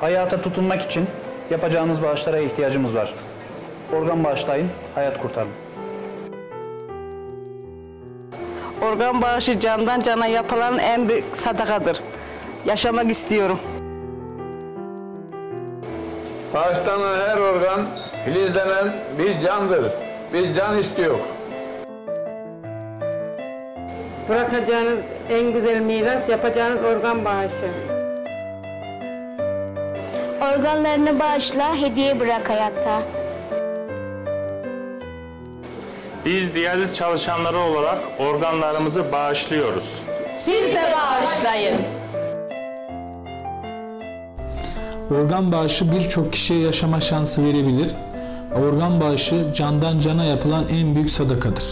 Hayata tutunmak için yapacağınız bağışlara ihtiyacımız var. Organ bağışlayın, hayat kurtarın. Organ bağışı candan cana yapılan en büyük sadakadır. Yaşamak istiyorum. Bağıştan Filiz denen bir candır. Biz can istiyor. Bırakacağınız en güzel miras yapacağınız organ bağışı. Organlarını bağışla, hediye bırak hayatta. Biz diyaliz çalışanları olarak organlarımızı bağışlıyoruz. Siz de bağışlayın. Organ bağışı birçok kişiye yaşama şansı verebilir. Organ bağışı candan cana yapılan en büyük sadakadır.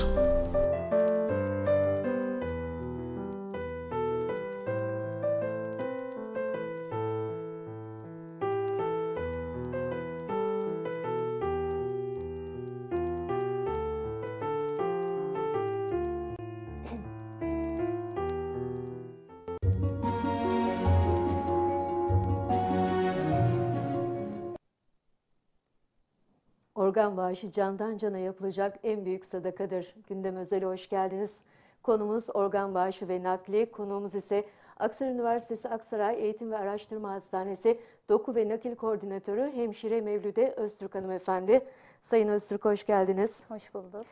Organ bağışı candan cana yapılacak en büyük sadakadır. Gündem özele hoş geldiniz. Konumuz organ bağışı ve nakli, konuğumuz ise Aksaray Üniversitesi Aksaray Eğitim ve Araştırma Hastanesi Doku ve Nakil Koordinatörü Hemşire Mevlüde Öztürk Hanım Efendi. Sayın Öztürk hoş geldiniz. Hoş bulduk.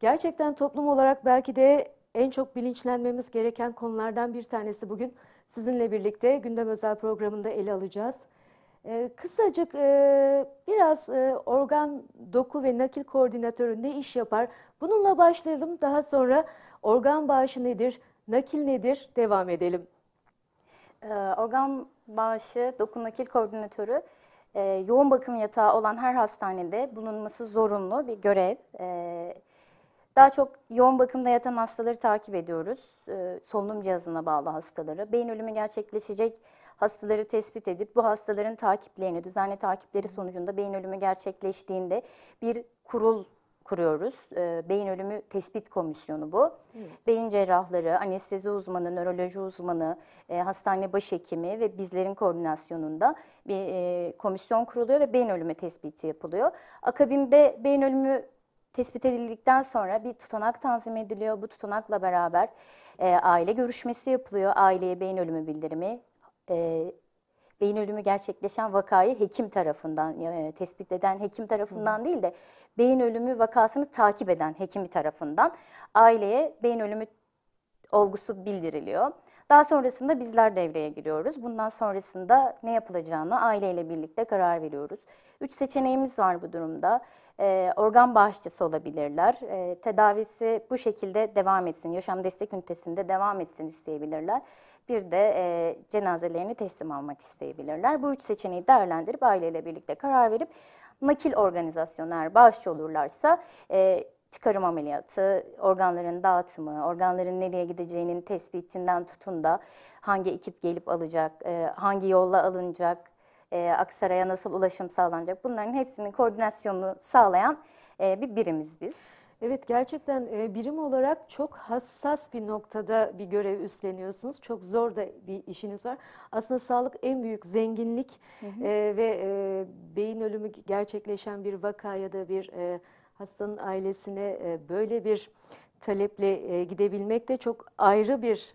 Gerçekten toplum olarak belki de en çok bilinçlenmemiz gereken konulardan bir tanesi bugün sizinle birlikte gündem özel programında ele alacağız. E, kısacık e, biraz e, organ doku ve nakil koordinatörü ne iş yapar? Bununla başlayalım. Daha sonra organ bağışı nedir, nakil nedir devam edelim. E, organ bağışı doku nakil koordinatörü e, yoğun bakım yatağı olan her hastanede bulunması zorunlu bir görev. E, daha çok yoğun bakımda yatan hastaları takip ediyoruz. E, solunum cihazına bağlı hastaları. Beyin ölümü gerçekleşecek hastaları hastaları tespit edip bu hastaların takiplerini, düzenli takipleri sonucunda beyin ölümü gerçekleştiğinde bir kurul kuruyoruz. E, beyin ölümü tespit komisyonu bu. Evet. Beyin cerrahları, anestezi uzmanı, nöroloji uzmanı, e, hastane başhekimi ve bizlerin koordinasyonunda bir e, komisyon kuruluyor ve beyin ölümü tespiti yapılıyor. Akabinde beyin ölümü tespit edildikten sonra bir tutanak tanzim ediliyor. Bu tutanakla beraber e, aile görüşmesi yapılıyor. Aileye beyin ölümü bildirimi e, beyin ölümü gerçekleşen vakayı hekim tarafından e, tespit eden hekim tarafından Hı. değil de beyin ölümü vakasını takip eden hekimi tarafından aileye beyin ölümü olgusu bildiriliyor. Daha sonrasında bizler devreye giriyoruz. Bundan sonrasında ne yapılacağını aileyle birlikte karar veriyoruz. Üç seçeneğimiz var bu durumda. Ee, organ bağışçısı olabilirler. Ee, tedavisi bu şekilde devam etsin, yaşam destek ünitesinde devam etsin isteyebilirler bir de e, cenazelerini teslim almak isteyebilirler. Bu üç seçeneği değerlendirip aileyle birlikte karar verip nakil organizasyonu eğer bağışçı olurlarsa e, çıkarım ameliyatı, organların dağıtımı, organların nereye gideceğinin tespitinden tutun da hangi ekip gelip alacak, e, hangi yolla alınacak, e, Aksaray'a nasıl ulaşım sağlanacak bunların hepsinin koordinasyonunu sağlayan e, bir birimiz biz. Evet gerçekten e, birim olarak çok hassas bir noktada bir görev üstleniyorsunuz. Çok zor da bir işiniz var. Aslında sağlık en büyük zenginlik hı hı. E, ve e, beyin ölümü gerçekleşen bir vaka ya da bir hastanın ailesine böyle bir taleple gidebilmek de çok ayrı bir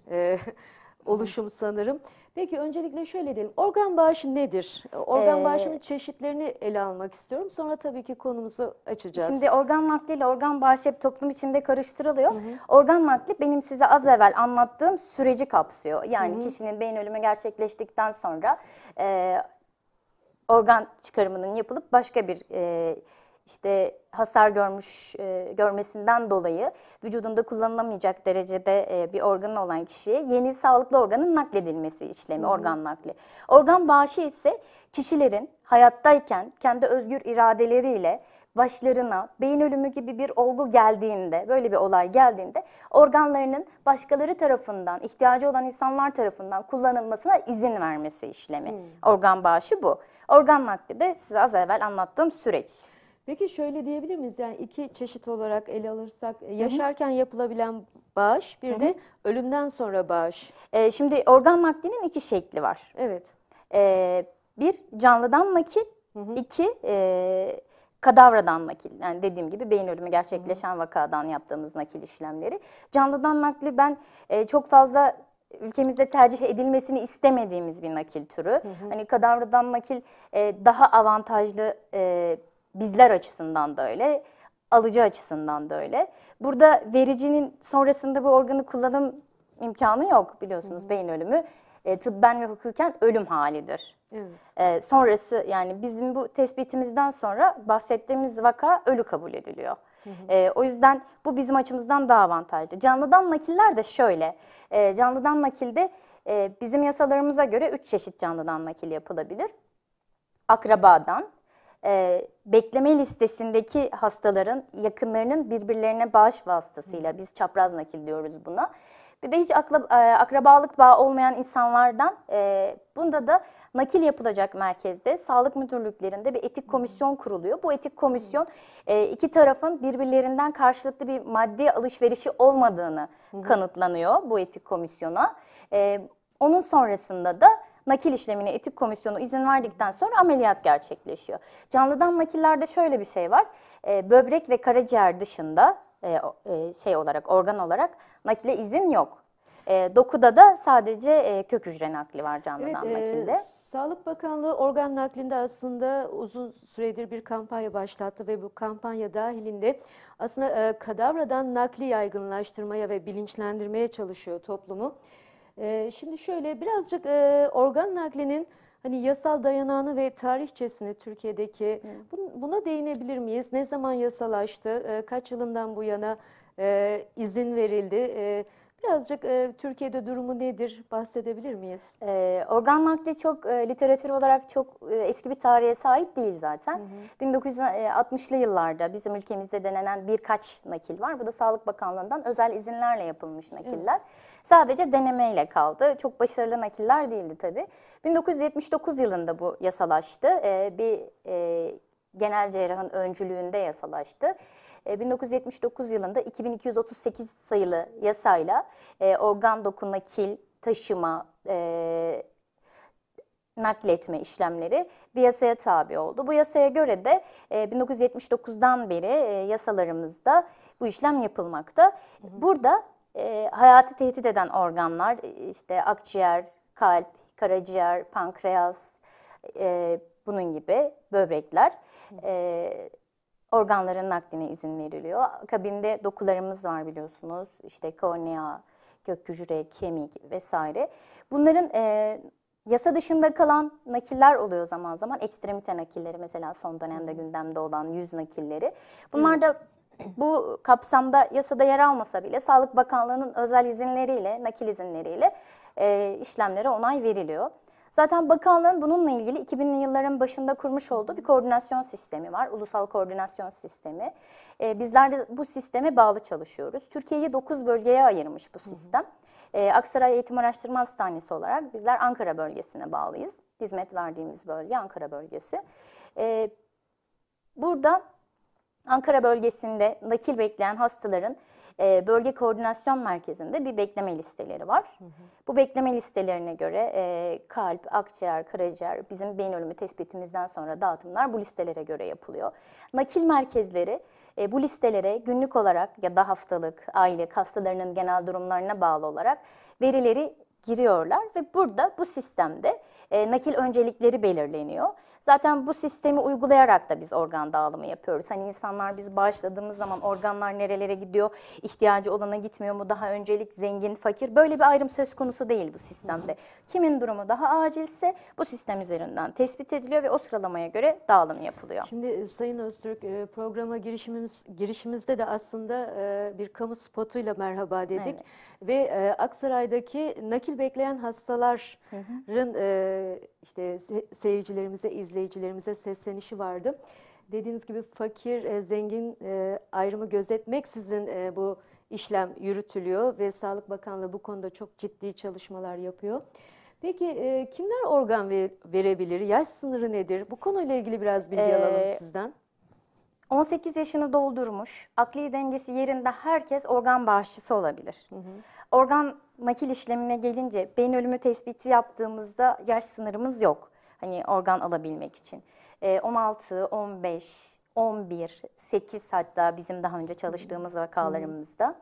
oluşum sanırım. Peki öncelikle şöyle diyelim. Organ bağışı nedir? Organ ee, bağışının çeşitlerini ele almak istiyorum. Sonra tabii ki konumuzu açacağız. Şimdi organ nakli ile organ bağışı hep toplum içinde karıştırılıyor. Hı hı. Organ nakli benim size az evvel anlattığım süreci kapsıyor. Yani hı hı. kişinin beyin ölümü gerçekleştikten sonra e, organ çıkarımının yapılıp başka bir... E, işte hasar görmüş e, görmesinden dolayı vücudunda kullanılamayacak derecede e, bir organ olan kişiye yeni sağlıklı organın nakledilmesi işlemi hmm. organ nakli. Organ bağışı ise kişilerin hayattayken kendi özgür iradeleriyle başlarına beyin ölümü gibi bir olgu geldiğinde, böyle bir olay geldiğinde organlarının başkaları tarafından, ihtiyacı olan insanlar tarafından kullanılmasına izin vermesi işlemi. Hmm. Organ bağışı bu. Organ nakli de size az evvel anlattığım süreç. Peki şöyle diyebilir miyiz? Yani iki çeşit olarak ele alırsak e, yaşarken yapılabilen bağış bir de ölümden sonra bağış. Ee, şimdi organ naklinin iki şekli var. Evet. Ee, bir canlıdan nakil, iki e, kadavradan nakil. Yani dediğim gibi beyin ölümü gerçekleşen vakadan yaptığımız nakil işlemleri. Canlıdan nakli ben e, çok fazla ülkemizde tercih edilmesini istemediğimiz bir nakil türü. Hı hı. Hani kadavradan nakil e, daha avantajlı e, bizler açısından da öyle, alıcı açısından da öyle. Burada vericinin sonrasında bu organı kullanım imkanı yok biliyorsunuz hı hı. beyin ölümü. E, tıbben ve hukuken ölüm halidir. Evet. E, sonrası yani bizim bu tespitimizden sonra bahsettiğimiz vaka ölü kabul ediliyor. Hı e, o yüzden bu bizim açımızdan daha avantajlı. Canlıdan nakiller de şöyle. E, canlıdan nakilde e, bizim yasalarımıza göre üç çeşit canlıdan nakil yapılabilir. Akrabadan, e, bekleme listesindeki hastaların yakınlarının birbirlerine bağış vasıtasıyla biz çapraz nakil diyoruz buna. Bir de hiç akla, e, akrabalık bağı olmayan insanlardan e, bunda da nakil yapılacak merkezde sağlık müdürlüklerinde bir etik komisyon kuruluyor. Bu etik komisyon e, iki tarafın birbirlerinden karşılıklı bir maddi alışverişi olmadığını Hı. kanıtlanıyor bu etik komisyona. E, onun sonrasında da nakil işlemine etik komisyonu izin verdikten sonra ameliyat gerçekleşiyor. Canlıdan nakillerde şöyle bir şey var. E, böbrek ve karaciğer dışında e, e, şey olarak organ olarak nakile izin yok. E, dokuda da sadece e, kök hücre nakli var canlıdan evet, e, nakilde. E, Sağlık Bakanlığı organ naklinde aslında uzun süredir bir kampanya başlattı ve bu kampanya dahilinde aslında e, kadavradan nakli yaygınlaştırmaya ve bilinçlendirmeye çalışıyor toplumu. E, şimdi şöyle birazcık e, organ naklinin hani yasal dayanağını ve tarihçesini Türkiye'deki bun, buna değinebilir miyiz? Ne zaman yasalaştı? E, kaç yılından bu yana e, izin verildi? E, Birazcık e, Türkiye'de durumu nedir bahsedebilir miyiz? Ee, organ nakli çok e, literatür olarak çok e, eski bir tarihe sahip değil zaten. Hı hı. 1960'lı yıllarda bizim ülkemizde denenen birkaç nakil var. Bu da Sağlık Bakanlığı'ndan özel izinlerle yapılmış nakiller. Hı. Sadece denemeyle kaldı. Çok başarılı nakiller değildi tabii. 1979 yılında bu yasalaştı. Ee, bir e, genel cerrahın öncülüğünde yasalaştı. 1979 e, yılında 2238 sayılı yasayla e, organ dokunma, kil, taşıma, e, nakletme işlemleri bir yasaya tabi oldu. Bu yasaya göre de 1979'dan beri yasalarımızda bu işlem yapılmakta. Hı hı. Burada e, hayatı tehdit eden organlar işte akciğer, kalp, karaciğer, pankreas, e, bunun gibi böbrekler. Hı. E, organların nakline izin veriliyor. Kabinde dokularımız var biliyorsunuz. İşte kornea, gök hücre, kemik vesaire. Bunların e, yasa dışında kalan nakiller oluyor zaman zaman. Ekstremite nakilleri mesela son dönemde gündemde olan yüz nakilleri. Bunlar da bu kapsamda yasada yer almasa bile Sağlık Bakanlığı'nın özel izinleriyle, nakil izinleriyle e, işlemlere onay veriliyor. Zaten bakanlığın bununla ilgili 2000'li yılların başında kurmuş olduğu bir koordinasyon sistemi var. Ulusal koordinasyon sistemi. E, bizler de bu sisteme bağlı çalışıyoruz. Türkiye'yi 9 bölgeye ayırmış bu sistem. E, Aksaray Eğitim Araştırma Hastanesi olarak bizler Ankara bölgesine bağlıyız. Hizmet verdiğimiz bölge Ankara bölgesi. E, burada Ankara bölgesinde nakil bekleyen hastaların e, Bölge Koordinasyon Merkezi'nde bir bekleme listeleri var. Hı hı. Bu bekleme listelerine göre e, kalp, akciğer, karaciğer, bizim beyin ölümü tespitimizden sonra dağıtımlar bu listelere göre yapılıyor. Nakil merkezleri e, bu listelere günlük olarak ya da haftalık, aile hastalarının genel durumlarına bağlı olarak verileri giriyorlar ve burada bu sistemde e, nakil öncelikleri belirleniyor. Zaten bu sistemi uygulayarak da biz organ dağılımı yapıyoruz. Hani insanlar biz bağışladığımız zaman organlar nerelere gidiyor, ihtiyacı olana gitmiyor mu, daha öncelik zengin, fakir böyle bir ayrım söz konusu değil bu sistemde. Kimin durumu daha acilse bu sistem üzerinden tespit ediliyor ve o sıralamaya göre dağılım yapılıyor. Şimdi e, Sayın Öztürk e, programa girişimimiz girişimizde de aslında e, bir kamu spotuyla merhaba dedik evet. ve Aksaray'daki nakil nakil bekleyen hastaların e, işte seyircilerimize, izleyicilerimize seslenişi vardı. Dediğiniz gibi fakir, e, zengin e, ayrımı gözetmeksizin e, bu işlem yürütülüyor ve Sağlık Bakanlığı bu konuda çok ciddi çalışmalar yapıyor. Peki e, kimler organ verebilir? Yaş sınırı nedir? Bu konuyla ilgili biraz bilgi ee, alalım sizden. 18 yaşını doldurmuş, akli dengesi yerinde herkes organ bağışçısı olabilir. Hı hı. Organ nakil işlemine gelince beyin ölümü tespiti yaptığımızda yaş sınırımız yok. Hani organ alabilmek için. E, 16, 15, 11, 8 hatta bizim daha önce çalıştığımız vakalarımızda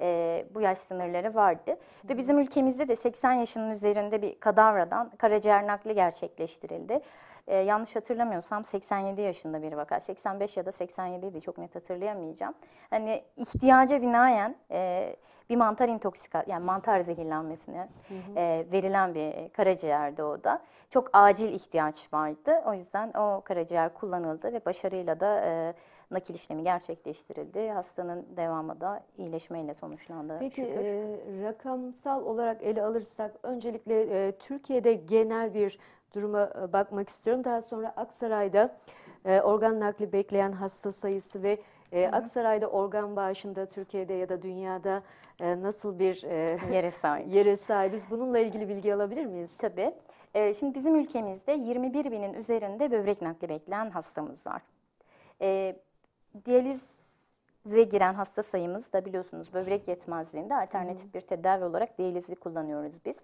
e, bu yaş sınırları vardı. Ve bizim ülkemizde de 80 yaşının üzerinde bir kadavradan karaciğer nakli gerçekleştirildi. E, yanlış hatırlamıyorsam 87 yaşında bir vaka. 85 ya da 87 idi çok net hatırlayamayacağım. Hani ihtiyaca binaen e, bir mantar intoksika yani mantar zehirlenmesine hı hı. E, verilen bir karaciğerdi o da. Çok acil ihtiyaç vardı. O yüzden o karaciğer kullanıldı ve başarıyla da e, nakil işlemi gerçekleştirildi. Hastanın devamı da iyileşmeyle sonuçlandı. Peki şükür. E, rakamsal olarak ele alırsak öncelikle e, Türkiye'de genel bir duruma e, bakmak istiyorum. Daha sonra Aksaray'da e, organ nakli bekleyen hasta sayısı ve e, Aksaray'da organ bağışında Türkiye'de ya da dünyada e, nasıl bir yere sahip? Yere sahibiz. Bununla ilgili bilgi alabilir miyiz? Tabii. şimdi bizim ülkemizde 21 binin üzerinde böbrek nakli bekleyen hastamız var. E, diyaliz Ze giren hasta sayımız da biliyorsunuz böbrek yetmezliğinde alternatif bir tedavi olarak diyalizi kullanıyoruz biz.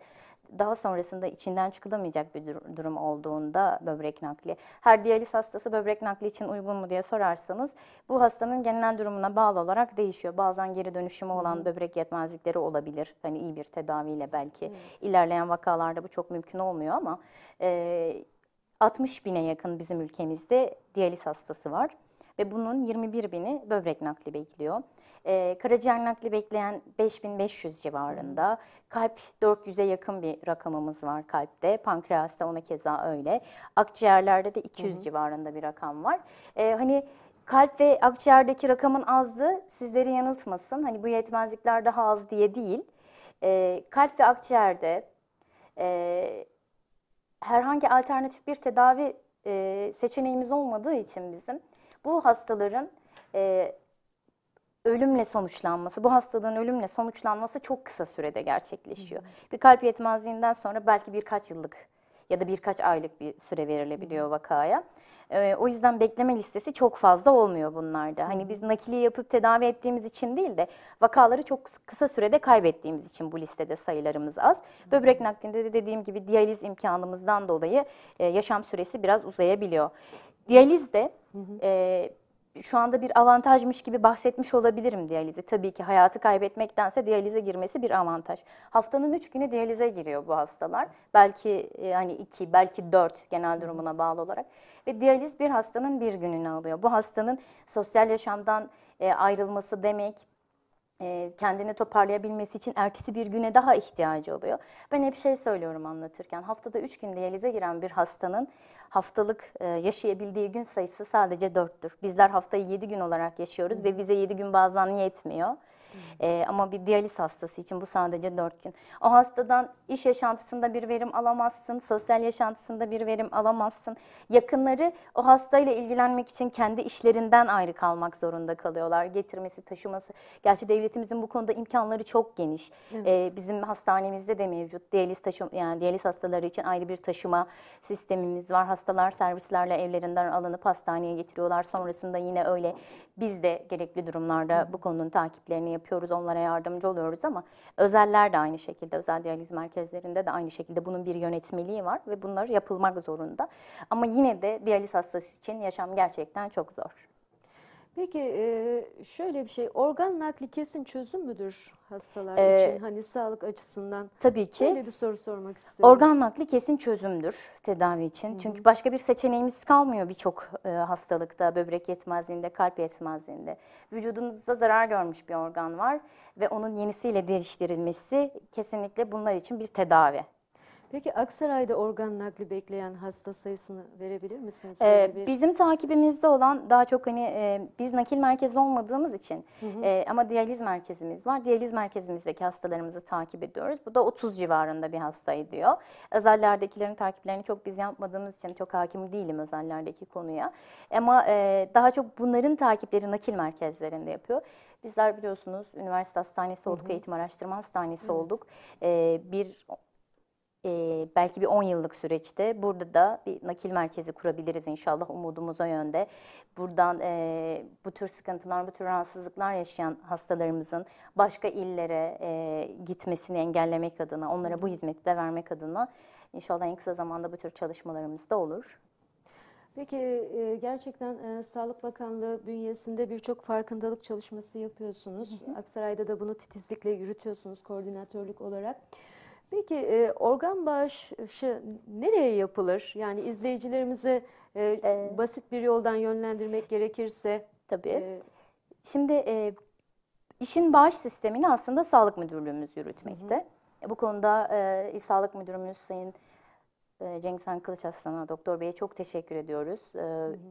Daha sonrasında içinden çıkılamayacak bir dur durum olduğunda böbrek nakli. Her diyaliz hastası böbrek nakli için uygun mu diye sorarsanız bu hastanın genel durumuna bağlı olarak değişiyor. Bazen geri dönüşümü olan hmm. böbrek yetmezlikleri olabilir. Hani iyi bir tedaviyle belki. Hmm. ilerleyen vakalarda bu çok mümkün olmuyor ama e, 60 bine yakın bizim ülkemizde diyaliz hastası var ve bunun 21 bini böbrek nakli bekliyor. E, karaciğer nakli bekleyen 5500 civarında. Kalp 400'e yakın bir rakamımız var kalpte. Pankreasta ona keza öyle. Akciğerlerde de 200 hı hı. civarında bir rakam var. E, hani kalp ve akciğerdeki rakamın azlığı sizleri yanıltmasın. Hani bu yetmezlikler daha az diye değil. E, kalp ve akciğerde e, herhangi alternatif bir tedavi e, seçeneğimiz olmadığı için bizim bu hastaların e, ölümle sonuçlanması, bu hastalığın ölümle sonuçlanması çok kısa sürede gerçekleşiyor. Hı hı. Bir kalp yetmezliğinden sonra belki birkaç yıllık ya da birkaç aylık bir süre verilebiliyor Hı. vakaya. E, o yüzden bekleme listesi çok fazla olmuyor bunlarda. Hani biz nakili yapıp tedavi ettiğimiz için değil de vakaları çok kısa sürede kaybettiğimiz için bu listede sayılarımız az. Böbrek naklinde de dediğim gibi diyaliz imkanımızdan dolayı e, yaşam süresi biraz uzayabiliyor. Diyaliz Hı E, şu anda bir avantajmış gibi bahsetmiş olabilirim diyalizi. Tabii ki hayatı kaybetmektense diyalize girmesi bir avantaj. Haftanın üç günü diyalize giriyor bu hastalar. Belki e, hani iki, belki dört genel durumuna bağlı olarak. Ve diyaliz bir hastanın bir gününü alıyor. Bu hastanın sosyal yaşamdan e, ayrılması demek, e, kendini toparlayabilmesi için ertesi bir güne daha ihtiyacı oluyor. Ben hep şey söylüyorum anlatırken haftada 3 gün diyalize giren bir hastanın haftalık e, yaşayabildiği gün sayısı sadece 4'tür. Bizler haftayı 7 gün olarak yaşıyoruz ve bize 7 gün bazen yetmiyor. E, ama bir diyaliz hastası için bu sadece dört gün. O hastadan iş yaşantısında bir verim alamazsın, sosyal yaşantısında bir verim alamazsın. Yakınları o hastayla ilgilenmek için kendi işlerinden ayrı kalmak zorunda kalıyorlar. Getirmesi, taşıması. Gerçi devletimizin bu konuda imkanları çok geniş. Evet. E, bizim hastanemizde de mevcut. Diyaliz taşı yani diyaliz hastaları için ayrı bir taşıma sistemimiz var. Hastalar servislerle evlerinden alınıp hastaneye getiriyorlar. Sonrasında yine öyle biz de gerekli durumlarda bu konunun takiplerini yapıyoruz yapıyoruz, onlara yardımcı oluyoruz ama özeller de aynı şekilde, özel diyaliz merkezlerinde de aynı şekilde bunun bir yönetmeliği var ve bunlar yapılmak zorunda. Ama yine de diyaliz hastası için yaşam gerçekten çok zor. Peki e, şöyle bir şey organ nakli kesin çözüm müdür hastalar ee, için hani sağlık açısından? Tabii ki. Böyle bir soru sormak istiyorum. Organ nakli kesin çözümdür tedavi için. Hı Çünkü başka bir seçeneğimiz kalmıyor birçok e, hastalıkta böbrek yetmezliğinde, kalp yetmezliğinde. Vücudunuzda zarar görmüş bir organ var ve onun yenisiyle değiştirilmesi kesinlikle bunlar için bir tedavi. Peki Aksaray'da organ nakli bekleyen hasta sayısını verebilir misiniz? Ee, Bizim takibimizde olan daha çok hani e, biz nakil merkezi olmadığımız için hı hı. E, ama diyaliz merkezimiz var. Diyaliz merkezimizdeki hastalarımızı takip ediyoruz. Bu da 30 civarında bir hasta ediyor. Özellerdekilerin takiplerini çok biz yapmadığımız için çok hakim değilim özellerdeki konuya. Ama e, daha çok bunların takipleri nakil merkezlerinde yapıyor. Bizler biliyorsunuz üniversite hastanesi olduk, hı hı. eğitim araştırma hastanesi hı. olduk. E, bir e, belki bir 10 yıllık süreçte burada da bir nakil merkezi kurabiliriz inşallah umudumuz o yönde. Buradan e, bu tür sıkıntılar, bu tür rahatsızlıklar yaşayan hastalarımızın başka illere e, gitmesini engellemek adına, onlara bu hizmeti de vermek adına inşallah en kısa zamanda bu tür çalışmalarımız da olur. Peki gerçekten Sağlık Bakanlığı bünyesinde birçok farkındalık çalışması yapıyorsunuz. Hı hı. Aksaray'da da bunu titizlikle yürütüyorsunuz koordinatörlük olarak. Peki e, organ bağışı nereye yapılır? Yani izleyicilerimizi e, ee, basit bir yoldan yönlendirmek gerekirse. Tabii. E, Şimdi e, işin bağış sistemini aslında Sağlık Müdürlüğümüz yürütmekte. Hı e, Bu konuda e, İl Sağlık Müdürümüz Sayın e, Cengiz Kılıç Aslan'a, Doktor Bey'e çok teşekkür ediyoruz. E,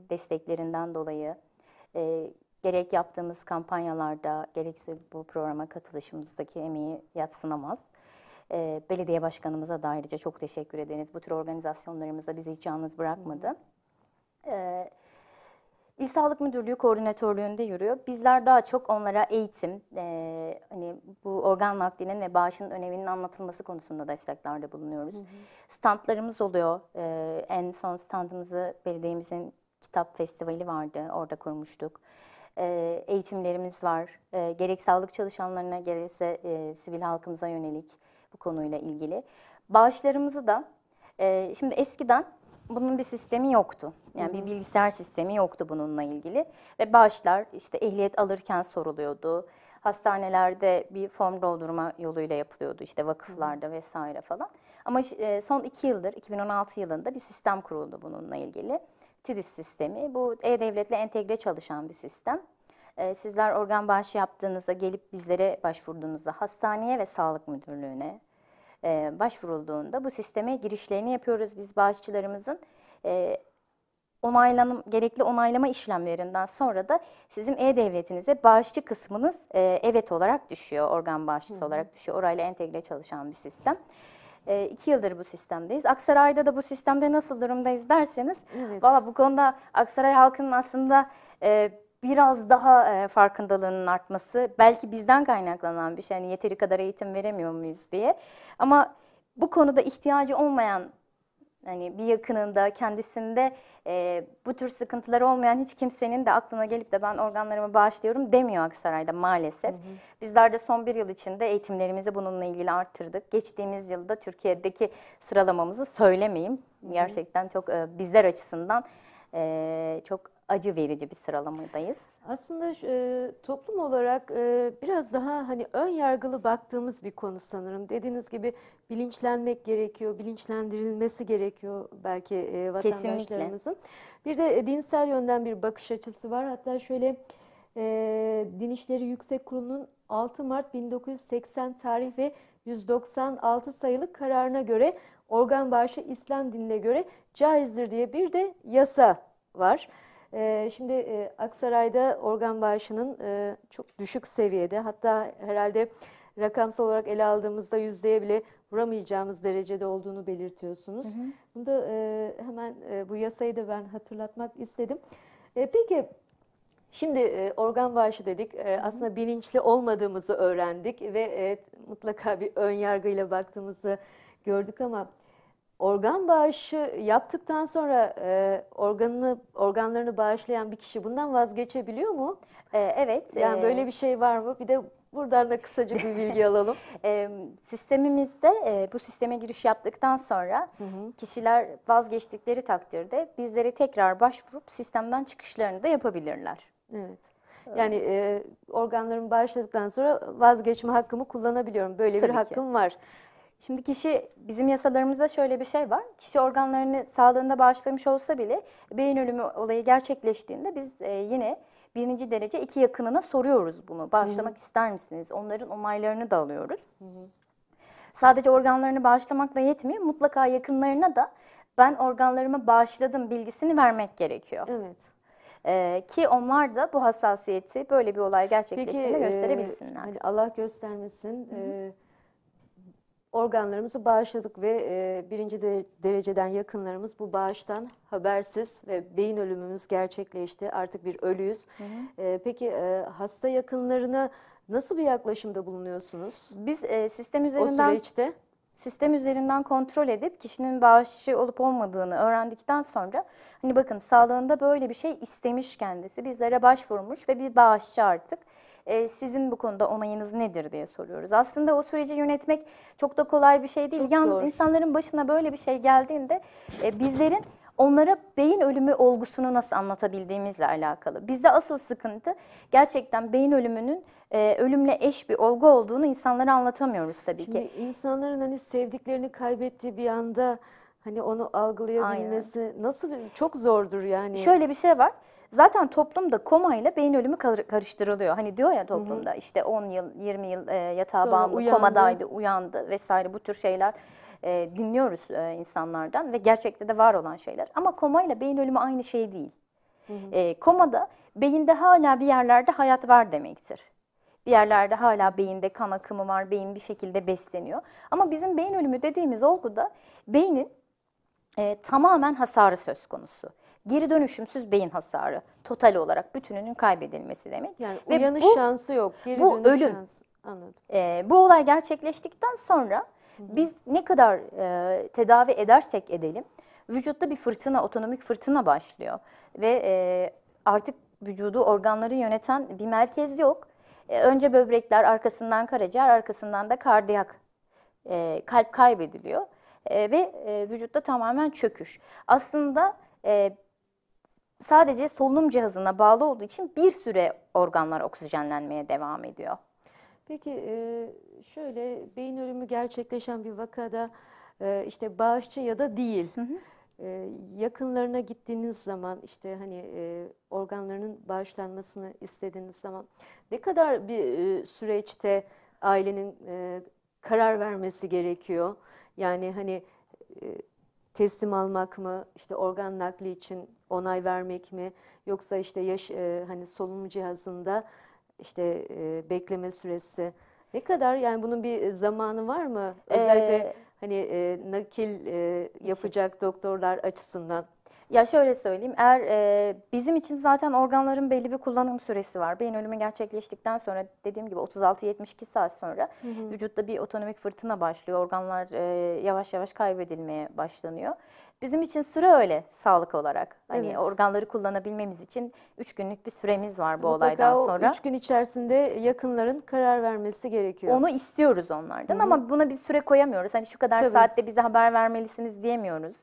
Desteklerinden dolayı. E, gerek yaptığımız kampanyalarda gerekse bu programa katılışımızdaki emeği yatsınamaz. E, belediye başkanımıza da ayrıca çok teşekkür ederiz. Bu tür organizasyonlarımızda bizi hiç yalnız bırakmadı. Evet. İl Sağlık Müdürlüğü koordinatörlüğünde yürüyor. Bizler daha çok onlara eğitim, e, hani bu organ naklinin ve bağışın öneminin anlatılması konusunda desteklerde bulunuyoruz. Hı hı. Standlarımız oluyor. E, en son standımızı belediyemizin kitap festivali vardı. Orada kurmuştuk. E, eğitimlerimiz var. E, gerek sağlık çalışanlarına gerekse e, sivil halkımıza yönelik bu konuyla ilgili. Bağışlarımızı da e, şimdi eskiden bunun bir sistemi yoktu. Yani bir bilgisayar sistemi yoktu bununla ilgili ve bağışlar işte ehliyet alırken soruluyordu. Hastanelerde bir form doldurma yoluyla yapılıyordu işte vakıflarda vesaire falan. Ama e, son iki yıldır 2016 yılında bir sistem kuruldu bununla ilgili. TİDİS sistemi bu E-Devlet'le entegre çalışan bir sistem. Ee, sizler organ bağışı yaptığınızda gelip bizlere başvurduğunuzda hastaneye ve sağlık müdürlüğüne e, başvurulduğunda bu sisteme girişlerini yapıyoruz. Biz bağışçılarımızın e, onaylanım, gerekli onaylama işlemlerinden sonra da sizin e-devletinize bağışçı kısmınız e, evet olarak düşüyor. Organ bağışçısı Hı. olarak düşüyor. Orayla entegre çalışan bir sistem. E, iki yıldır bu sistemdeyiz. Aksaray'da da bu sistemde nasıl durumdayız derseniz. Evet. Valla bu konuda Aksaray halkının aslında... E, biraz daha e, farkındalığının artması belki bizden kaynaklanan bir şey. Yani yeteri kadar eğitim veremiyor muyuz diye. Ama bu konuda ihtiyacı olmayan hani bir yakınında, kendisinde e, bu tür sıkıntıları olmayan hiç kimsenin de aklına gelip de ben organlarımı bağışlıyorum demiyor Aksaray'da maalesef. Hı hı. Bizler de son bir yıl içinde eğitimlerimizi bununla ilgili arttırdık. Geçtiğimiz yılda Türkiye'deki sıralamamızı söylemeyeyim. Gerçekten çok e, bizler açısından e, çok acı verici bir sıralamadayız. Aslında e, toplum olarak e, biraz daha hani ön yargılı baktığımız bir konu sanırım. Dediğiniz gibi bilinçlenmek gerekiyor, bilinçlendirilmesi gerekiyor belki e, vatandaşlarımızın. Kesinlikle. Bir de e, dinsel yönden bir bakış açısı var. Hatta şöyle e, Din İşleri Yüksek Kurulu'nun 6 Mart 1980 tarih ve 196 sayılı kararına göre organ bağışı İslam dinine göre caizdir diye bir de yasa var. Ee, şimdi e, Aksaray'da organ bağışının e, çok düşük seviyede hatta herhalde rakamsal olarak ele aldığımızda yüzdeye bile vuramayacağımız derecede olduğunu belirtiyorsunuz. Hı hı. Bunu da e, hemen bu yasayı da ben hatırlatmak istedim. peki Şimdi organ bağışı dedik. aslında bilinçli olmadığımızı öğrendik ve e, mutlaka bir ön yargıyla baktığımızı gördük ama organ bağışı yaptıktan sonra e, organını organlarını bağışlayan bir kişi bundan vazgeçebiliyor mu? E, evet. Yani e, böyle bir şey var mı? Bir de Buradan da kısaca bir bilgi alalım. e, sistemimizde e, bu sisteme giriş yaptıktan sonra hı hı. kişiler vazgeçtikleri takdirde bizlere tekrar başvurup sistemden çıkışlarını da yapabilirler. Evet. Yani e, organlarımı bağışladıktan sonra vazgeçme hakkımı kullanabiliyorum. Böyle Tabii bir hakkım ki. var. Şimdi kişi bizim yasalarımızda şöyle bir şey var. Kişi organlarını sağlığında bağışlamış olsa bile beyin ölümü olayı gerçekleştiğinde biz e, yine birinci derece iki yakınına soruyoruz bunu. Bağışlamak Hı -hı. ister misiniz? Onların onaylarını da alıyoruz. Hı -hı. Sadece organlarını bağışlamakla yetmiyor. Mutlaka yakınlarına da ben organlarımı bağışladım bilgisini vermek gerekiyor. Evet. Ee, ki onlar da bu hassasiyeti böyle bir olay gerçekleştiğinde Peki, e, gösterebilsinler. E, hani Allah göstermesin. Hı -hı. E, organlarımızı bağışladık ve e, birinci de, dereceden yakınlarımız bu bağıştan habersiz ve beyin ölümümüz gerçekleşti. Artık bir ölüyüz. Hı hı. E, peki e, hasta yakınlarına nasıl bir yaklaşımda bulunuyorsunuz? Biz e, sistem üzerinden... O süreçte? sistem üzerinden kontrol edip kişinin bağışçı olup olmadığını öğrendikten sonra hani bakın sağlığında böyle bir şey istemiş kendisi bizlere başvurmuş ve bir bağışçı artık e, sizin bu konuda onayınız nedir diye soruyoruz. Aslında o süreci yönetmek çok da kolay bir şey değil. Çok Yalnız zor. insanların başına böyle bir şey geldiğinde e, bizlerin onlara beyin ölümü olgusunu nasıl anlatabildiğimizle alakalı. Bizde asıl sıkıntı gerçekten beyin ölümünün e, ölümle eş bir olgu olduğunu insanlara anlatamıyoruz tabii Şimdi ki. İnsanların hani sevdiklerini kaybettiği bir anda hani onu algılayabilmesi Aynen. nasıl çok zordur yani. Şöyle bir şey var. Zaten toplumda koma ile beyin ölümü karıştırılıyor. Hani diyor ya toplumda hı hı. işte 10 yıl, 20 yıl e, yatağa Sonra bağımlı, uyandı. komadaydı, uyandı vesaire bu tür şeyler e, dinliyoruz e, insanlardan ve gerçekte de var olan şeyler. Ama koma ile beyin ölümü aynı şey değil. E, komada beyinde hala bir yerlerde hayat var demektir. Bir yerlerde hala beyinde kan akımı var, beyin bir şekilde besleniyor. Ama bizim beyin ölümü dediğimiz olguda beynin e, tamamen hasarı söz konusu geri dönüşümsüz beyin hasarı total olarak bütününün kaybedilmesi demek. Yani Ve uyanış bu, şansı yok, geri bu dönüş ölüm. şansı. Anladım. Ee, bu olay gerçekleştikten sonra hı hı. biz ne kadar e, tedavi edersek edelim vücutta bir fırtına, otonomik fırtına başlıyor. Ve e, artık vücudu, organları yöneten bir merkez yok. E, önce böbrekler, arkasından karaciğer, arkasından da kardiyak, e, kalp kaybediliyor. E, ve e, vücutta tamamen çöküş. Aslında e, sadece solunum cihazına bağlı olduğu için bir süre organlar oksijenlenmeye devam ediyor. Peki e, şöyle beyin ölümü gerçekleşen bir vakada e, işte bağışçı ya da değil. Hı hı. E, yakınlarına gittiğiniz zaman işte hani organlarının bağışlanmasını istediğiniz zaman ne kadar bir süreçte ailenin karar vermesi gerekiyor? Yani hani teslim almak mı, işte organ nakli için onay vermek mi, yoksa işte yaş e, hani solunum cihazında işte e, bekleme süresi ne kadar yani bunun bir zamanı var mı? Özellikle ee, hani e, nakil e, yapacak doktorlar açısından. Ya şöyle söyleyeyim, eğer e, bizim için zaten organların belli bir kullanım süresi var. Beyin ölümü gerçekleştikten sonra dediğim gibi 36-72 saat sonra hı hı. vücutta bir otonomik fırtına başlıyor. Organlar e, yavaş yavaş kaybedilmeye başlanıyor. Bizim için süre öyle sağlık olarak. Hani evet. organları kullanabilmemiz için 3 günlük bir süremiz var bu Mutlaka olaydan sonra. o 3 gün içerisinde yakınların karar vermesi gerekiyor. Onu istiyoruz onlardan Hı -hı. ama buna bir süre koyamıyoruz. Hani şu kadar Tabii. saatte bize haber vermelisiniz diyemiyoruz.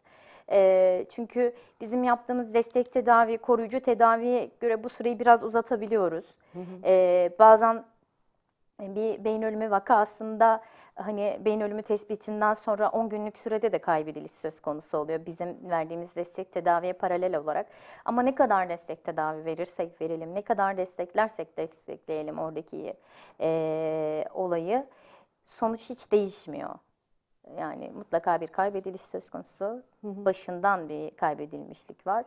E, çünkü bizim yaptığımız destek tedavi, koruyucu tedaviye göre bu süreyi biraz uzatabiliyoruz. E, bazen bir beyin ölümü vaka aslında hani beyin ölümü tespitinden sonra 10 günlük sürede de kaybediliş söz konusu oluyor. Bizim verdiğimiz destek tedaviye paralel olarak. Ama ne kadar destek tedavi verirsek verelim, ne kadar desteklersek destekleyelim oradaki e, olayı sonuç hiç değişmiyor. Yani mutlaka bir kaybediliş söz konusu. Başından bir kaybedilmişlik var.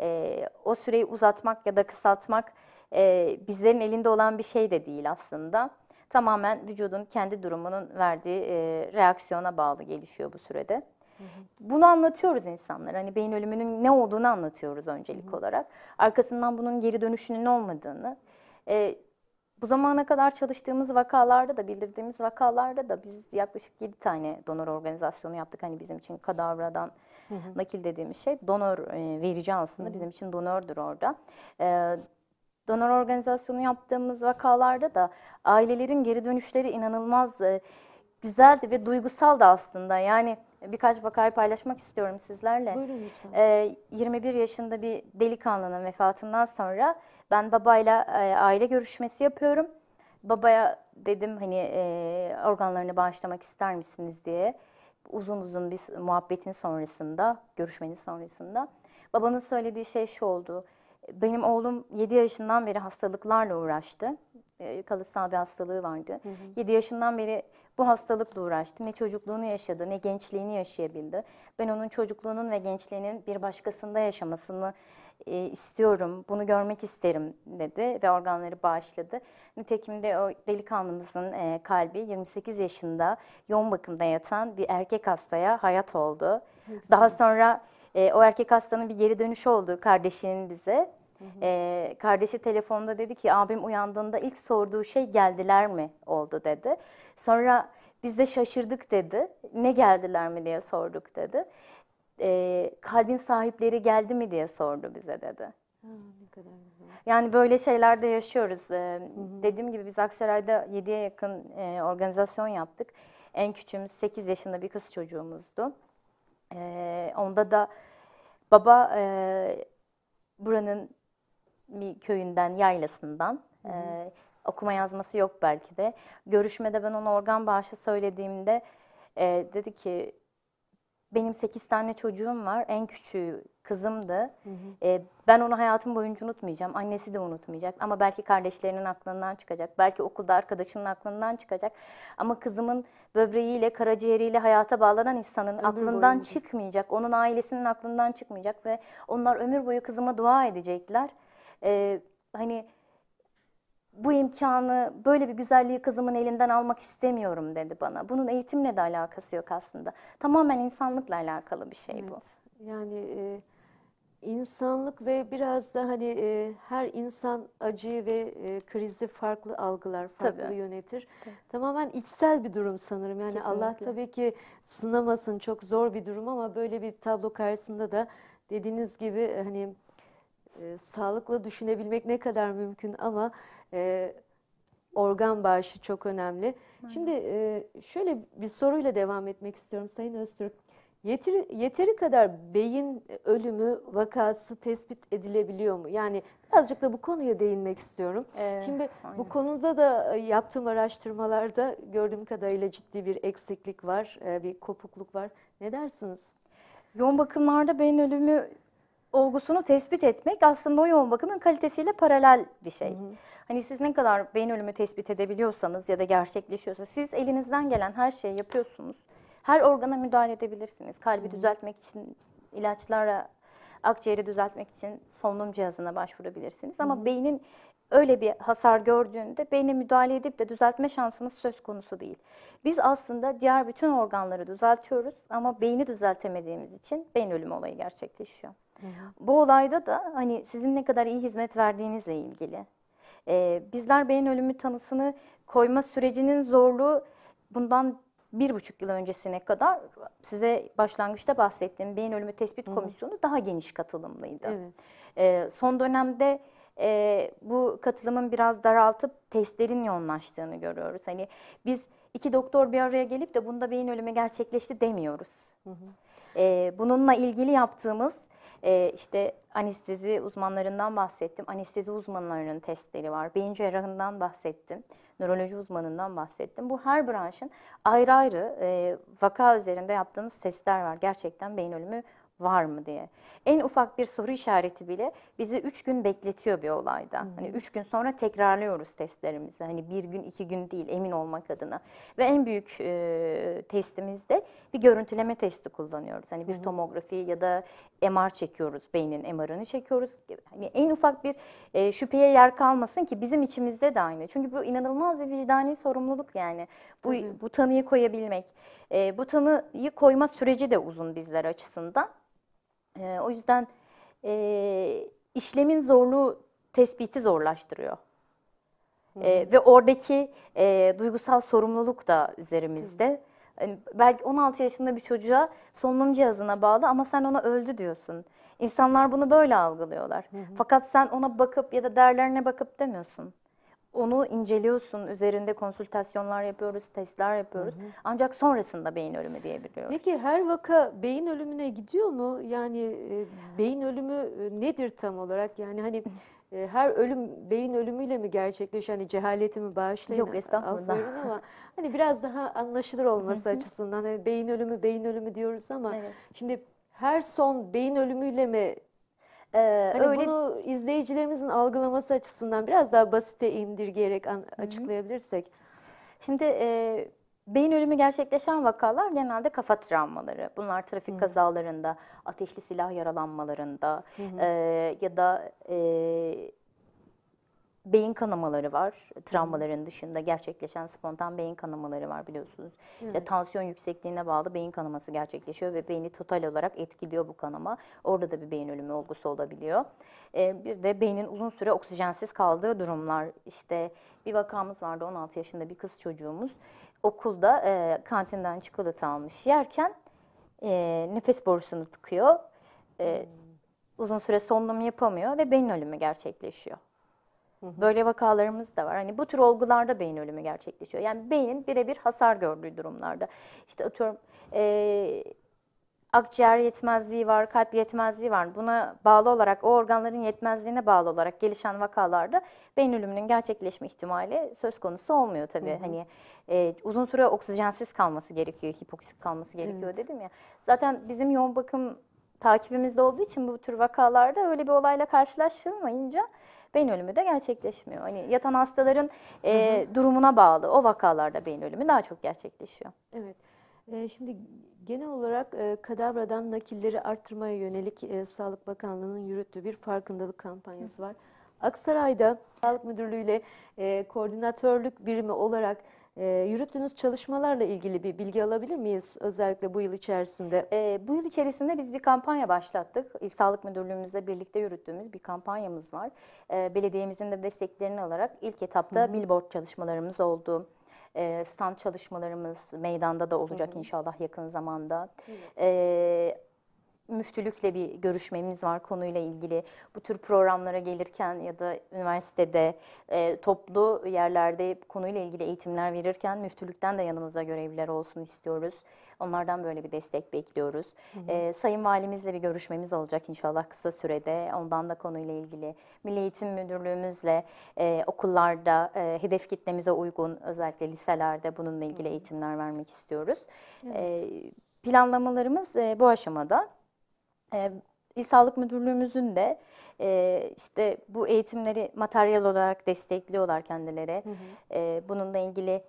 E, o süreyi uzatmak ya da kısaltmak e, bizlerin elinde olan bir şey de değil aslında. Tamamen vücudun kendi durumunun verdiği e, reaksiyona bağlı gelişiyor bu sürede. Bunu anlatıyoruz insanlar. Hani beyin ölümünün ne olduğunu anlatıyoruz öncelik olarak. Arkasından bunun geri dönüşünün olmadığını. E, bu zamana kadar çalıştığımız vakalarda da bildirdiğimiz vakalarda da biz yaklaşık 7 tane donör organizasyonu yaptık. Hani bizim için kadavradan hı hı. nakil dediğimiz şey donör e, verici aslında hı hı. bizim için donördür orada. E, donör organizasyonu yaptığımız vakalarda da ailelerin geri dönüşleri inanılmaz e, güzeldi ve duygusal da aslında. Yani birkaç vakayı paylaşmak istiyorum sizlerle. Buyurun lütfen. E, 21 yaşında bir delikanlının vefatından sonra ben babayla e, aile görüşmesi yapıyorum. Babaya dedim hani e, organlarını bağışlamak ister misiniz diye uzun uzun bir muhabbetin sonrasında, görüşmenin sonrasında. Babanın söylediği şey şu oldu. Benim oğlum 7 yaşından beri hastalıklarla uğraştı. E, kalıtsal bir hastalığı vardı. Hı hı. 7 yaşından beri bu hastalıkla uğraştı. Ne çocukluğunu yaşadı ne gençliğini yaşayabildi. Ben onun çocukluğunun ve gençliğinin bir başkasında yaşamasını e, istiyorum, bunu görmek isterim dedi ve organları bağışladı. Nitekim de o delikanlımızın e, kalbi 28 yaşında yoğun bakımda yatan bir erkek hastaya hayat oldu. Güzel. Daha sonra e, o erkek hastanın bir geri dönüşü oldu kardeşinin bize. Hı hı. E, kardeşi telefonda dedi ki abim uyandığında ilk sorduğu şey geldiler mi oldu dedi. Sonra biz de şaşırdık dedi. Ne geldiler mi diye sorduk dedi e, kalbin sahipleri geldi mi diye sordu bize dedi. Yani böyle şeylerde yaşıyoruz. Ee, hı hı. Dediğim gibi biz Aksaray'da 7'ye yakın e, organizasyon yaptık. En küçüğümüz 8 yaşında bir kız çocuğumuzdu. Ee, onda da baba e, buranın bir köyünden, yaylasından. Hı hı. E, okuma yazması yok belki de. Görüşmede ben ona organ bağışı söylediğimde e, dedi ki benim 8 tane çocuğum var. En küçüğü kızımdı. Hı hı. E, ben onu hayatım boyunca unutmayacağım. Annesi de unutmayacak. Ama belki kardeşlerinin aklından çıkacak. Belki okulda arkadaşının aklından çıkacak. Ama kızımın böbreğiyle, karaciğeriyle hayata bağlanan insanın ömür aklından boyunca. çıkmayacak. Onun ailesinin aklından çıkmayacak. Ve onlar ömür boyu kızıma dua edecekler. E, hani bu imkanı, böyle bir güzelliği kızımın elinden almak istemiyorum dedi bana. Bunun eğitimle de alakası yok aslında. Tamamen insanlıkla alakalı bir şey evet. bu. Yani e, insanlık ve biraz da hani e, her insan acıyı ve e, krizi farklı algılar, farklı tabii. yönetir. Tabii. Tamamen içsel bir durum sanırım. Yani Kesinlikle. Allah tabii ki sınamasın. Çok zor bir durum ama böyle bir tablo karşısında da dediğiniz gibi hani e, sağlıklı düşünebilmek ne kadar mümkün ama e, organ bağışı çok önemli. Aynen. Şimdi e, şöyle bir soruyla devam etmek istiyorum Sayın Öztürk. Yeteri, yeteri kadar beyin ölümü vakası tespit edilebiliyor mu? Yani birazcık da bu konuya değinmek istiyorum. Ee, Şimdi aynen. bu konuda da e, yaptığım araştırmalarda gördüğüm kadarıyla ciddi bir eksiklik var, e, bir kopukluk var. Ne dersiniz? Yoğun bakımlarda beyin ölümü olgusunu tespit etmek aslında o yoğun bakımın kalitesiyle paralel bir şey. Hı hı. Hani siz ne kadar beyin ölümü tespit edebiliyorsanız ya da gerçekleşiyorsa siz elinizden gelen her şeyi yapıyorsunuz. Her organa müdahale edebilirsiniz. Kalbi hı hı. düzeltmek için ilaçlara, akciğeri düzeltmek için solunum cihazına başvurabilirsiniz. Ama hı hı. beynin öyle bir hasar gördüğünde beyne müdahale edip de düzeltme şansımız söz konusu değil. Biz aslında diğer bütün organları düzeltiyoruz ama beyni düzeltemediğimiz için beyin ölümü olayı gerçekleşiyor. Hı. Bu olayda da hani sizin ne kadar iyi hizmet verdiğinizle ilgili. Ee, bizler beyin ölümü tanısını koyma sürecinin zorluğu bundan bir buçuk yıl öncesine kadar size başlangıçta bahsettiğim beyin ölümü tespit komisyonu Hı. daha geniş katılımlıydı. Evet. Ee, son dönemde e, bu katılımın biraz daraltıp testlerin yoğunlaştığını görüyoruz. Hani biz iki doktor bir araya gelip de bunda beyin ölümü gerçekleşti demiyoruz. Hı hı. E, bununla ilgili yaptığımız e, işte anestezi uzmanlarından bahsettim. Anestezi uzmanlarının testleri var. Beyin cerrahından bahsettim. Nöroloji uzmanından bahsettim. Bu her branşın ayrı ayrı e, vaka üzerinde yaptığımız testler var. Gerçekten beyin ölümü var mı diye. En ufak bir soru işareti bile bizi üç gün bekletiyor bir olayda. Hmm. Hani üç gün sonra tekrarlıyoruz testlerimizi. Hani bir gün iki gün değil emin olmak adına. Ve en büyük e, testimizde bir görüntüleme testi kullanıyoruz. Hani bir tomografi ya da MR çekiyoruz. Beynin MR'ını çekiyoruz. Hani en ufak bir e, şüpheye yer kalmasın ki bizim içimizde de aynı. Çünkü bu inanılmaz bir vicdani sorumluluk yani. Bu, bu tanıyı koyabilmek. E, bu tanıyı koyma süreci de uzun bizler açısından. E, o yüzden e, işlemin zorluğu tespiti zorlaştırıyor. E, ve oradaki e, duygusal sorumluluk da üzerimizde. Yani belki 16 yaşında bir çocuğa solunum cihazına bağlı ama sen ona öldü diyorsun. İnsanlar bunu böyle algılıyorlar. Hı hı. Fakat sen ona bakıp ya da derlerine bakıp demiyorsun onu inceliyorsun. Üzerinde konsültasyonlar yapıyoruz, testler yapıyoruz. Hı hı. Ancak sonrasında beyin ölümü diyebiliyoruz. Peki her vaka beyin ölümüne gidiyor mu? Yani e, beyin ölümü e, nedir tam olarak? Yani hani e, her ölüm beyin ölümüyle mi gerçekleşiyor? Hani cehaletimi bağışlayın. Yok estağfurullah. Ama hani biraz daha anlaşılır olması açısından hani beyin ölümü beyin ölümü diyoruz ama evet. şimdi her son beyin ölümüyle mi ee, hani öyle... Bunu izleyicilerimizin algılaması açısından biraz daha basite indirgeyerek an, açıklayabilirsek. Şimdi e, beyin ölümü gerçekleşen vakalar genelde kafa travmaları. Bunlar trafik Hı. kazalarında, ateşli silah yaralanmalarında E, ya da... E, beyin kanamaları var. Travmaların dışında gerçekleşen spontan beyin kanamaları var biliyorsunuz. Evet. İşte tansiyon yüksekliğine bağlı beyin kanaması gerçekleşiyor ve beyni total olarak etkiliyor bu kanama. Orada da bir beyin ölümü olgusu olabiliyor. Ee, bir de beynin uzun süre oksijensiz kaldığı durumlar. İşte bir vakamız vardı 16 yaşında bir kız çocuğumuz. Okulda e, kantinden çikolata almış yerken e, nefes borusunu tıkıyor. E, hmm. Uzun süre solunum yapamıyor ve beyin ölümü gerçekleşiyor. Böyle vakalarımız da var. Hani bu tür olgularda beyin ölümü gerçekleşiyor. Yani beyin birebir hasar gördüğü durumlarda. İşte atıyorum e, akciğer yetmezliği var, kalp yetmezliği var. Buna bağlı olarak o organların yetmezliğine bağlı olarak gelişen vakalarda beyin ölümünün gerçekleşme ihtimali söz konusu olmuyor tabii. Hı hı. Hani e, uzun süre oksijensiz kalması gerekiyor, hipoksik kalması gerekiyor evet. dedim ya. Zaten bizim yoğun bakım takibimizde olduğu için bu tür vakalarda öyle bir olayla karşılaşılmayınca beyin ölümü de gerçekleşmiyor. Hani yatan hastaların e, durumuna bağlı o vakalarda beyin ölümü daha çok gerçekleşiyor. Evet. E, şimdi genel olarak e, kadavradan nakilleri arttırmaya yönelik e, Sağlık Bakanlığı'nın yürüttüğü bir farkındalık kampanyası hı. var. Aksaray'da Sağlık Müdürlüğü ile e, koordinatörlük birimi olarak e, yürüttüğünüz çalışmalarla ilgili bir bilgi alabilir miyiz özellikle bu yıl içerisinde? E, bu yıl içerisinde biz bir kampanya başlattık. İl Sağlık Müdürlüğümüzle birlikte yürüttüğümüz bir kampanyamız var. E, belediyemizin de desteklerini alarak ilk etapta Hı -hı. billboard çalışmalarımız oldu stand çalışmalarımız meydanda da olacak hı hı. inşallah yakın zamanda. Evet. E, müftülükle bir görüşmemiz var konuyla ilgili. Bu tür programlara gelirken ya da üniversitede e, toplu yerlerde konuyla ilgili eğitimler verirken müftülükten de yanımızda görevliler olsun istiyoruz. Onlardan böyle bir destek bekliyoruz. Hı hı. E, Sayın Valimizle bir görüşmemiz olacak inşallah kısa sürede. Ondan da konuyla ilgili Milli Eğitim Müdürlüğümüzle e, okullarda e, hedef kitlemize uygun özellikle liselerde bununla ilgili hı hı. eğitimler vermek istiyoruz. Evet. E, planlamalarımız e, bu aşamada. E, İl Sağlık Müdürlüğümüzün de e, işte bu eğitimleri materyal olarak destekliyorlar kendileri. Hı hı. E, bununla ilgili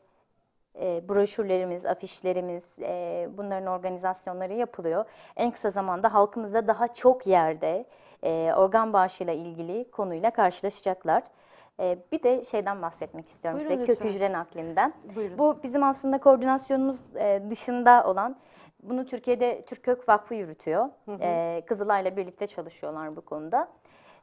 e, broşürlerimiz, afişlerimiz, e, bunların organizasyonları yapılıyor. En kısa zamanda halkımızda daha çok yerde e, organ bağışıyla ilgili konuyla karşılaşacaklar. E, bir de şeyden bahsetmek istiyorum Buyurun size, lütfen. kök hücre naklinden. Buyurun. Bu bizim aslında koordinasyonumuz e, dışında olan bunu Türkiye'de Türk Kök Vakfı yürütüyor. Hı hı. E, Kızılay'la birlikte çalışıyorlar bu konuda.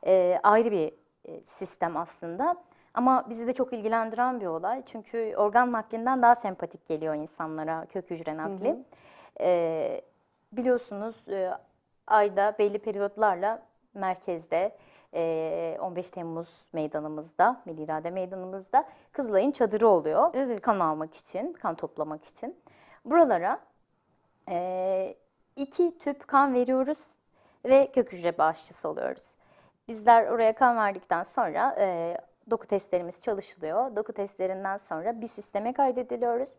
E, ayrı bir e, sistem aslında. Ama bizi de çok ilgilendiren bir olay. Çünkü organ naklinden daha sempatik geliyor insanlara kök hücre nakli. Hı hı. Ee, e, biliyorsunuz ayda belli periyotlarla merkezde 15 e, Temmuz meydanımızda, Milli İrade Meydanımızda Kızılay'ın çadırı oluyor. Evet. Kan almak için, kan toplamak için. Buralara e, iki tüp kan veriyoruz ve kök hücre bağışçısı oluyoruz. Bizler oraya kan verdikten sonra e, doku testlerimiz çalışılıyor. Doku testlerinden sonra bir sisteme kaydediliyoruz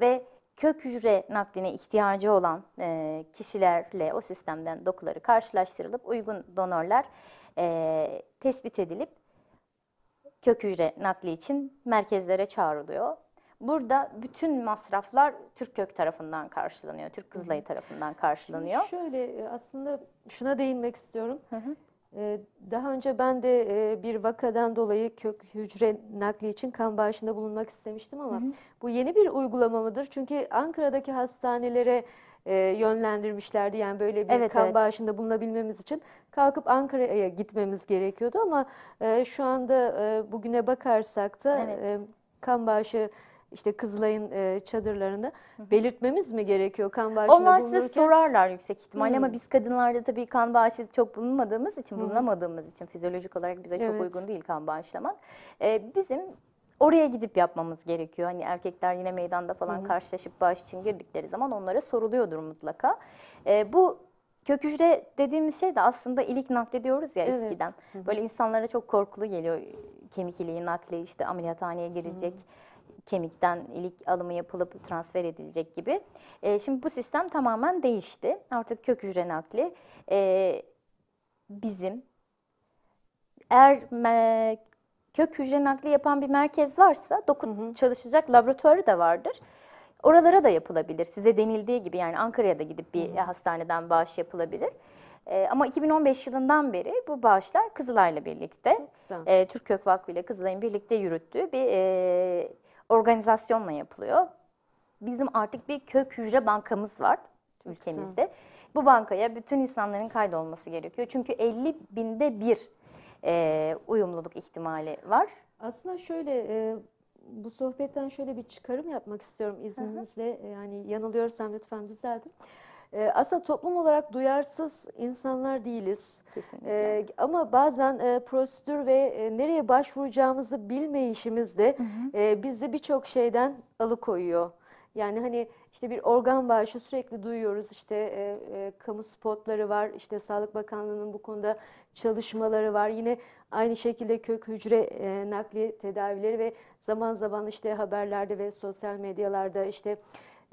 ve kök hücre nakline ihtiyacı olan e, kişilerle o sistemden dokuları karşılaştırılıp uygun donörler e, tespit edilip kök hücre nakli için merkezlere çağrılıyor. Burada bütün masraflar Türk Kök tarafından karşılanıyor. Türk kızlayı tarafından karşılanıyor. Şimdi şöyle e, aslında şuna değinmek istiyorum. Hı hı. E, daha önce ben de e, bir vakadan dolayı kök hücre nakli için kan bağışında bulunmak istemiştim ama hı hı. bu yeni bir uygulama mıdır? Çünkü Ankara'daki hastanelere yönlendirmişlerdi. Yani böyle bir evet, kan evet. bağışında bulunabilmemiz için kalkıp Ankara'ya gitmemiz gerekiyordu ama şu anda bugüne bakarsak da evet. kan bağışı işte Kızılay'ın e, çadırlarını belirtmemiz mi gerekiyor kan bağışında Onlar bulunurken? size sorarlar yüksek ihtimalle hmm. ama biz kadınlarda tabii kan bağışı çok bulunmadığımız için, hmm. bulunamadığımız için fizyolojik olarak bize evet. çok uygun değil kan bağışlamak. Ee, bizim oraya gidip yapmamız gerekiyor. Hani erkekler yine meydanda falan Hı-hı. karşılaşıp bağış için girdikleri zaman onlara soruluyordur mutlaka. Ee, bu Kök hücre dediğimiz şey de aslında ilik nakli diyoruz ya evet. eskiden. Hı hı. Böyle insanlara çok korkulu geliyor kemik iliği nakli işte ameliyathaneye girecek. Hı hı kemikten ilik alımı yapılıp transfer edilecek gibi. E, şimdi bu sistem tamamen değişti. Artık kök hücre nakli e, bizim eğer me, kök hücre nakli yapan bir merkez varsa dokun hı hı. çalışacak laboratuvarı da vardır. Oralara da yapılabilir. Size denildiği gibi yani Ankara'ya da gidip bir hı. hastaneden bağış yapılabilir. E, ama 2015 yılından beri bu bağışlar Kızılay'la birlikte, e, Türk Kök Vakfı ile Kızılay'ın birlikte yürüttüğü bir e, organizasyonla yapılıyor. Bizim artık bir kök hücre bankamız var Çok ülkemizde. Güzel. Bu bankaya bütün insanların kaydolması gerekiyor. Çünkü 50 binde bir e, uyumluluk ihtimali var. Aslında şöyle e, bu sohbetten şöyle bir çıkarım yapmak istiyorum izninizle. Hı hı. E, yani yanılıyorsam lütfen düzeltin. E, aslında toplum olarak duyarsız insanlar değiliz. Kesinlikle. E, ama bazen e, prosedür ve e, nereye başvuracağımızı bilmeyişimiz de hı hı. E, bizi birçok şeyden alıkoyuyor. Yani hani işte bir organ bağışı sürekli duyuyoruz İşte e, e, kamu spotları var İşte Sağlık Bakanlığı'nın bu konuda çalışmaları var yine aynı şekilde kök hücre e, nakli tedavileri ve zaman zaman işte haberlerde ve sosyal medyalarda işte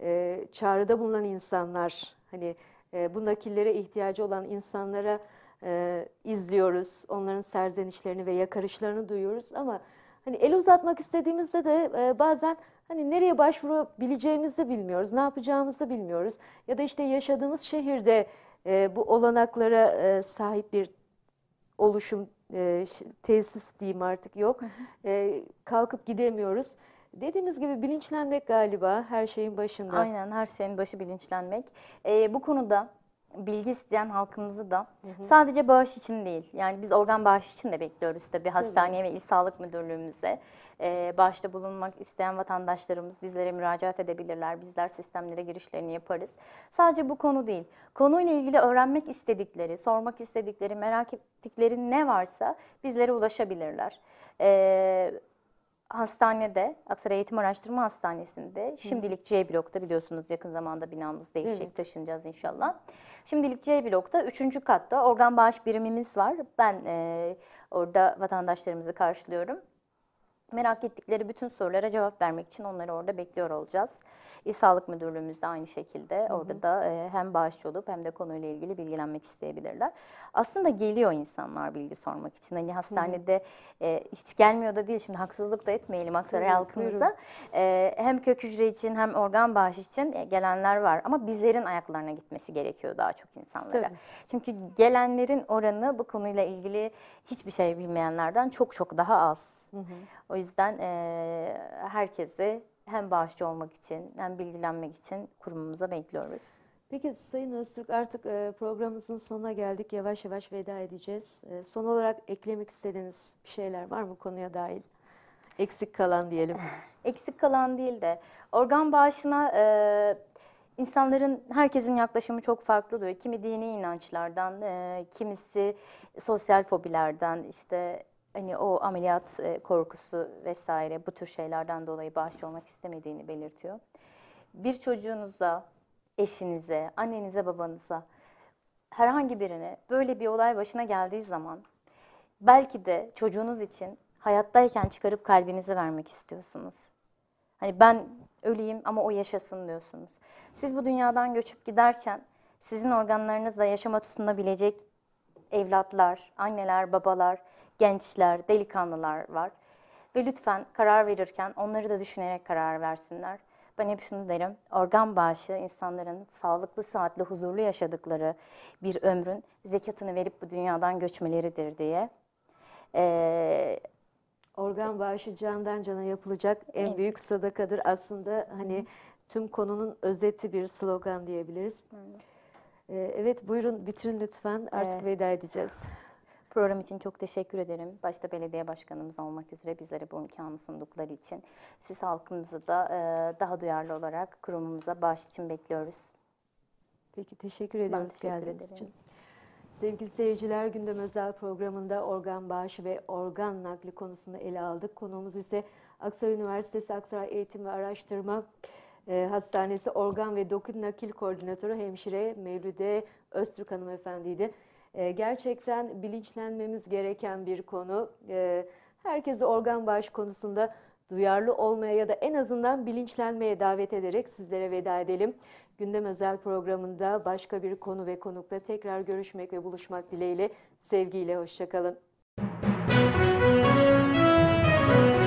e, çağrıda bulunan insanlar Hani e, bu nakillere ihtiyacı olan insanlara e, izliyoruz. Onların serzenişlerini ve yakarışlarını duyuyoruz ama hani el uzatmak istediğimizde de e, bazen hani nereye başvurabileceğimizi bilmiyoruz, ne yapacağımızı bilmiyoruz. Ya da işte yaşadığımız şehirde e, bu olanaklara e, sahip bir oluşum, e, tesis diyeyim artık yok. E, kalkıp gidemiyoruz. Dediğimiz gibi bilinçlenmek galiba her şeyin başında. Aynen her şeyin başı bilinçlenmek. Ee, bu konuda bilgi isteyen halkımızı da hı hı. sadece bağış için değil yani biz organ bağışı için de bekliyoruz tabii hastaneye ve il sağlık müdürlüğümüze e, bağışta bulunmak isteyen vatandaşlarımız bizlere müracaat edebilirler. Bizler sistemlere girişlerini yaparız. Sadece bu konu değil. Konuyla ilgili öğrenmek istedikleri, sormak istedikleri, merak ettikleri ne varsa bizlere ulaşabilirler. Eee hastanede, Aksaray Eğitim Araştırma Hastanesi'nde, şimdilik C blokta biliyorsunuz yakın zamanda binamız değişecek, evet. taşınacağız inşallah. Şimdilik C blokta üçüncü katta organ bağış birimimiz var. Ben e, orada vatandaşlarımızı karşılıyorum. Merak ettikleri bütün sorulara cevap vermek için onları orada bekliyor olacağız. İl Sağlık Müdürlüğümüz de aynı şekilde hı hı. orada da e, hem bağışçı olup hem de konuyla ilgili bilgilenmek isteyebilirler. Aslında geliyor insanlar bilgi sormak için. Hani hastanede hı hı. E, hiç gelmiyor da değil şimdi haksızlık da etmeyelim Aksaray hı, halkımıza. E, hem kök hücre için hem organ bağışı için e, gelenler var ama bizlerin ayaklarına gitmesi gerekiyor daha çok insanlara. Tabii. Çünkü gelenlerin oranı bu konuyla ilgili hiçbir şey bilmeyenlerden çok çok daha az. Hı hı. O yüzden yüzden e, herkesi hem bağışçı olmak için hem bilgilenmek için kurumumuza bekliyoruz. Peki Sayın Öztürk artık e, programımızın sonuna geldik. Yavaş yavaş veda edeceğiz. E, son olarak eklemek istediğiniz bir şeyler var mı konuya dair Eksik kalan diyelim. Eksik kalan değil de organ bağışına e, insanların, herkesin yaklaşımı çok farklı oluyor. Kimi dini inançlardan, e, kimisi sosyal fobilerden, işte hani o ameliyat e, korkusu vesaire bu tür şeylerden dolayı bağışçı olmak istemediğini belirtiyor. Bir çocuğunuza, eşinize, annenize, babanıza herhangi birine böyle bir olay başına geldiği zaman belki de çocuğunuz için hayattayken çıkarıp kalbinizi vermek istiyorsunuz. Hani ben öleyim ama o yaşasın diyorsunuz. Siz bu dünyadan göçüp giderken sizin organlarınızla yaşama tutunabilecek evlatlar, anneler, babalar, gençler, delikanlılar var. Ve lütfen karar verirken onları da düşünerek karar versinler. Ben hep şunu derim, organ bağışı insanların sağlıklı, saatli, huzurlu yaşadıkları bir ömrün zekatını verip bu dünyadan göçmeleridir diye. Ee, organ e, bağışı candan cana yapılacak en evet. büyük sadakadır. Aslında hani Hı. tüm konunun özeti bir slogan diyebiliriz. Hı. Ee, evet buyurun bitirin lütfen artık evet. veda edeceğiz. Program için çok teşekkür ederim. Başta belediye başkanımız olmak üzere bizlere bu imkanı sundukları için. Siz halkımızı da e, daha duyarlı olarak kurumumuza bağış için bekliyoruz. Peki teşekkür ediyoruz teşekkür geldiğiniz için. Sevgili seyirciler gündem özel programında organ bağışı ve organ nakli konusunu ele aldık. Konuğumuz ise Aksaray Üniversitesi Aksaray Eğitim ve Araştırma e, Hastanesi Organ ve Doku Nakil Koordinatörü Hemşire Mevlüde Öztürk Hanım Efendiydi. E, gerçekten bilinçlenmemiz gereken bir konu. E, herkesi organ bağış konusunda duyarlı olmaya ya da en azından bilinçlenmeye davet ederek sizlere veda edelim. Gündem özel programında başka bir konu ve konukla tekrar görüşmek ve buluşmak dileğiyle sevgiyle hoşçakalın. Müzik